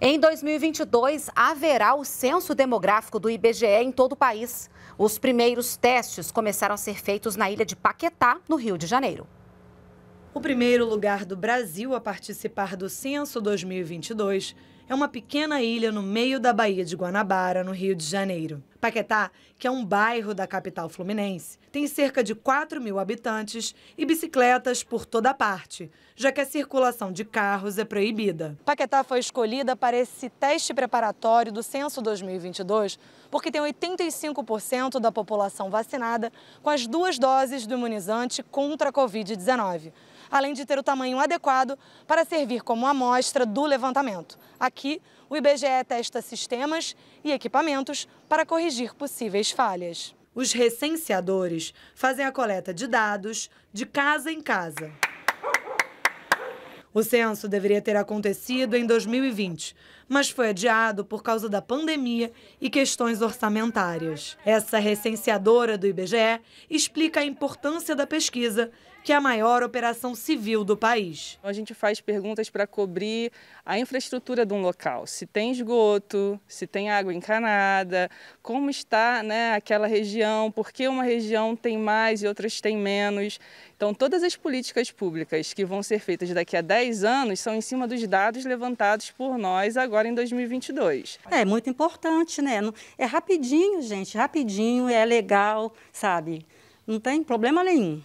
Em 2022, haverá o censo demográfico do IBGE em todo o país. Os primeiros testes começaram a ser feitos na ilha de Paquetá, no Rio de Janeiro. O primeiro lugar do Brasil a participar do censo 2022 é uma pequena ilha no meio da Baía de Guanabara, no Rio de Janeiro. Paquetá, que é um bairro da capital fluminense, tem cerca de 4 mil habitantes e bicicletas por toda parte, já que a circulação de carros é proibida. Paquetá foi escolhida para esse teste preparatório do Censo 2022 porque tem 85% da população vacinada com as duas doses do imunizante contra a Covid-19, além de ter o tamanho adequado para servir como amostra do levantamento. Aqui Aqui, o IBGE testa sistemas e equipamentos para corrigir possíveis falhas. Os recenseadores fazem a coleta de dados de casa em casa. O censo deveria ter acontecido em 2020, mas foi adiado por causa da pandemia e questões orçamentárias. Essa recenseadora do IBGE explica a importância da pesquisa, que é a maior operação civil do país. A gente faz perguntas para cobrir a infraestrutura de um local, se tem esgoto, se tem água encanada, como está né, aquela região, por que uma região tem mais e outras tem menos. Então, todas as políticas públicas que vão ser feitas daqui a 10 anos são em cima dos dados levantados por nós agora em 2022. É muito importante, né? É rapidinho, gente, rapidinho, é legal, sabe? Não tem problema nenhum.